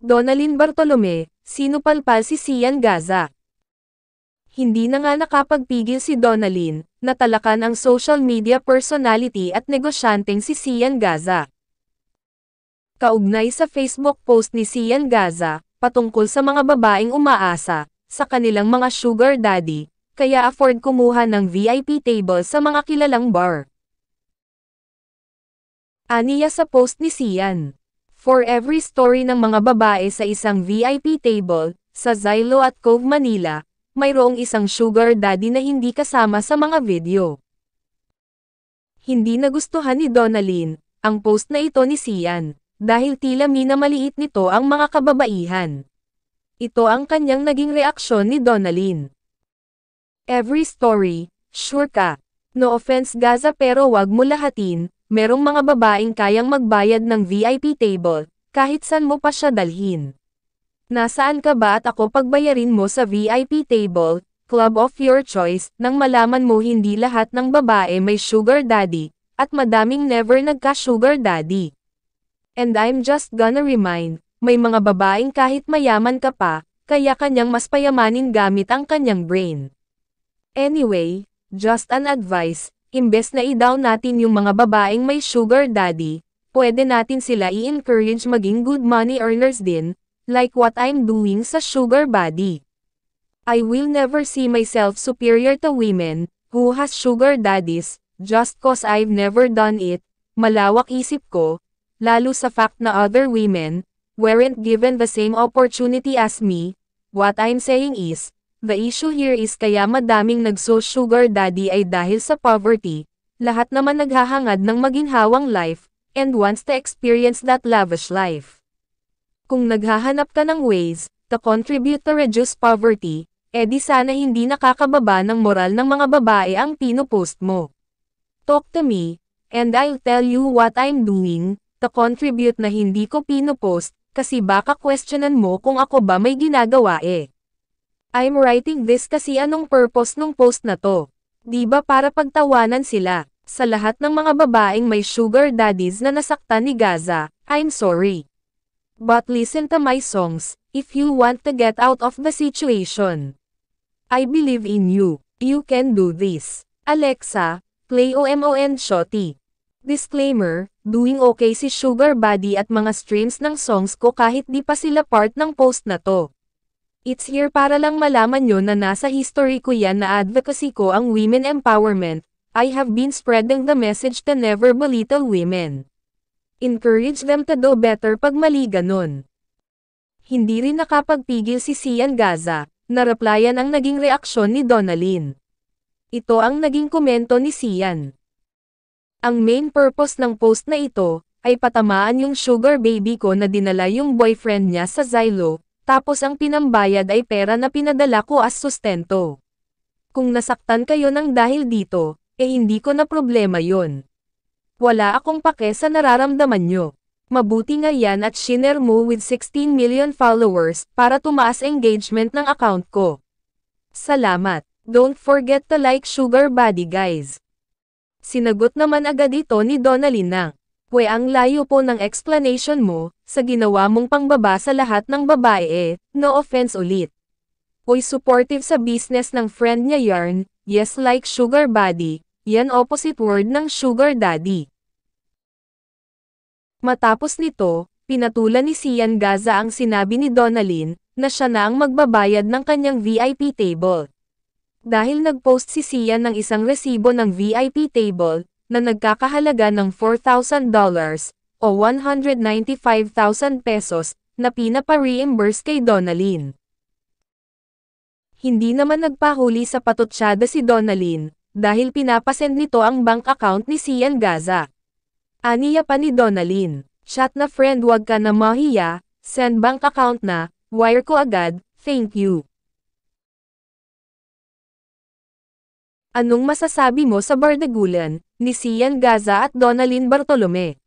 Donalyn Bartolome, palpal si Sian Gaza. Hindi na nga nakapagpigil si Donalyn, natalakan ang social media personality at negosyanteng si Sian Gaza. Kaugnay sa Facebook post ni Sian Gaza, patungkol sa mga babaeng umaasa, sa kanilang mga sugar daddy, kaya afford kumuha ng VIP table sa mga kilalang bar. Aniya sa post ni Sian. For every story ng mga babae sa isang VIP table, sa Zylo at Cove Manila, mayroong isang sugar daddy na hindi kasama sa mga video. Hindi nagustuhan ni Donalyn, ang post na ito ni Sian, dahil tila minamaliit nito ang mga kababaihan. Ito ang kanyang naging reaksyon ni Donalyn. Every story, sure ka. No offense Gaza pero wag mo lahatin, merong mga babaeng kayang magbayad ng VIP table, kahit saan mo pa siya dalhin. Nasaan ka ba at ako pagbayarin mo sa VIP table, club of your choice, nang malaman mo hindi lahat ng babae may sugar daddy, at madaming never nagka-sugar daddy. And I'm just gonna remind, may mga babaeng kahit mayaman ka pa, kaya kanyang mas payamanin gamit ang kanyang brain. Anyway, just an advice, Imbes na i-down natin yung mga babaeng may sugar daddy, pwede natin sila i-encourage maging good money earners din, like what I'm doing sa sugar daddy. I will never see myself superior to women, who has sugar daddies, just cause I've never done it, malawak isip ko, lalo sa fact na other women, weren't given the same opportunity as me, what I'm saying is, The issue here is kaya madaming nagso-sugar daddy ay dahil sa poverty, lahat naman naghahangad ng maginhawang life, and wants to experience that lavish life. Kung naghahanap ka ng ways to contribute to reduce poverty, edi eh sana hindi nakakababa ng moral ng mga babae ang pinopost mo. Talk to me, and I'll tell you what I'm doing, to contribute na hindi ko pinopost, kasi baka questionan mo kung ako ba may ginagawa eh. I'm writing this kasi anong purpose nung post na to? Diba para pagtawanan sila? Sa lahat ng mga babaeng may sugar daddies na nasaktan ni Gaza, I'm sorry. But listen to my songs, if you want to get out of the situation. I believe in you. You can do this. Alexa, play OMON Shoti. Disclaimer, doing okay si Sugar Buddy at mga streams ng songs ko kahit di pa sila part ng post na to. It's here para lang malaman nyo na nasa history ko yan na advocacy ko ang women empowerment. I have been spreading the message to never belittle women. Encourage them to do better pag mali ganun. Hindi rin nakapagpigil si Sian Gaza, na-replyan ang naging reaksyon ni Donalyn. Ito ang naging komento ni Sian. Ang main purpose ng post na ito, ay patamaan yung sugar baby ko na dinala yung boyfriend niya sa Zylo, tapos ang pinambayad ay pera na pinadala ko as sustento. Kung nasaktan kayo ng dahil dito, eh hindi ko na problema yon. Wala akong pake sa nararamdaman nyo. Mabuti nga yan at shiner mo with 16 million followers para tumaas engagement ng account ko. Salamat. Don't forget to like sugar body guys. Sinagot naman agad ito ni Donnelly na. We ang layo po ng explanation mo, sa ginawa mong pangbaba sa lahat ng babae eh, no offense ulit. Uy supportive sa business ng friend niya yarn, yes like sugar body, yan opposite word ng sugar daddy. Matapos nito, pinatulan ni Sian Gaza ang sinabi ni Donalyn, na siya na ang magbabayad ng kanyang VIP table. Dahil nagpost si Sian ng isang resibo ng VIP table, na nagkakahalaga ng $4,000 o 195,000 pesos na pinapa-reimburse kay Donalyn. Hindi naman nagpahuli sa patutsyada si Donalyn dahil pinapasend nito ang bank account ni Cian Gaza. Aniya pa ni Donalyn, chat na friend wag ka na mahiya, send bank account na, wire ko agad, thank you. Anong masasabi mo sa bardagulan ni Sian Gaza at Donalyn Bartolome?